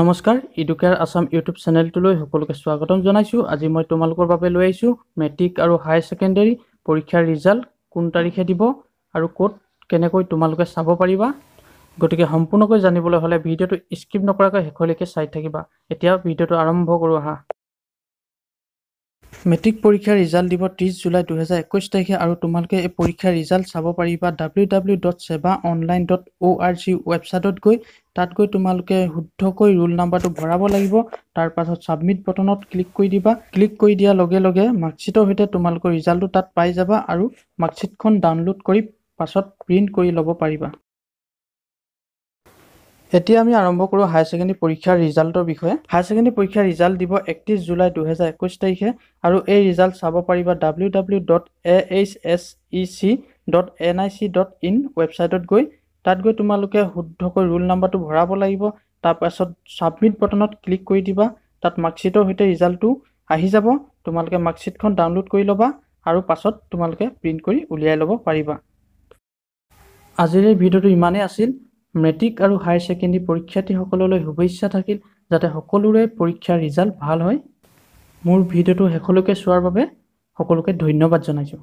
নমস্কাৰ Educare Assam YouTube চেনেলটোলৈ সকলোকে স্বাগতম জনাইছোঁ আজি মই তোমালোকৰ বাবে লৈ আহিছোঁ মেট্ৰিক আৰু হাই ছেকেণ্ডেৰী পৰীক্ষাৰ ৰিজাল্ট কোন তাৰিখে দিব আৰু ক'ত কেনেকৈ তোমালোকে চাব পাৰিবা গতিকে সম্পূৰ্ণকৈ জানিবলৈ হ'লে ভিডিঅ'টো স্কিপ নকৰাকৈ শেষলৈকে চাই থাকিবা এতিয়া ভিডিঅ'টো আৰম্ভ কৰোঁ আহা মেট্ৰিক পৰীক্ষাৰ ৰিজাল্ট দিব ত্ৰিছ জুলাই দুহেজাৰ একৈছ তাৰিখে আৰু তোমালোকে এই পৰীক্ষাৰ ৰিজাল্ট চাব পাৰিবা W W dot SEBA online dot O' R G ৱেবছাইটত গৈ তাত গৈ তোমালোকে শুদ্ধকৈ ৰোল নাম্বাৰটো ভৰাব লাগিব তাৰপাছত ছাবমিট বটনত ক্লিক কৰি দিবা ক্লিক কৰি দিয়াৰ লগে লগে মাৰ্কশ্বীটৰ সৈতে তোমালোকৰ ৰিজাল্টটো তাত পাই যাবা আৰু মাৰ্কশ্বীটখন ডাউনলোড কৰি পাছত প্ৰিণ্ট কৰি ল'ব পাৰিবা এতিয়া আমি আৰম্ভ কৰোঁ হায়াৰ ছেকেণ্ডেৰী পৰীক্ষাৰ ৰিজাল্টৰ বিষয়ে হায়াৰ ছেকেণ্ডেৰী পৰীক্ষাৰ ৰিজাল্ট দিব একত্ৰিছ জুলাই দুহেজাৰ একৈছ তাৰিখে আৰু এই ৰিজাল্ট চাব পাৰিবা W W dot A H S E C dot N I C dot in ৱেবছাইটত গৈ তাত গৈ তোমালোকে শুদ্ধকৈ ৰোল নাম্বাৰটো ভৰাব লাগিব তাৰপাছত ছাবমিট বটনত ক্লিক কৰি দিবা তাত মাৰ্কশ্বিটৰ সৈতে ৰিজাল্টটো আহি যাব তোমালোকে মাৰ্কশ্বিটখন ডাউনলোড কৰি ল'বা আৰু পাছত তোমালোকে প্ৰিণ্ট কৰি উলিয়াই ল'ব পাৰিবা আজিৰ এই ভিডিঅ'টো ইমানেই আছিল মেট্ৰিক আৰু হায়াৰ ছেকেণ্ডেৰী পৰীক্ষাৰ্থীসকললৈ শুভেচ্ছা থাকিল যাতে সকলোৰে পৰীক্ষাৰ ৰিজাল্ট ভাল হয় মোৰ ভিডিঅ'টো শেষলৈকে চোৱাৰ বাবে সকলোকে ধন্যবাদ জনাইছোঁ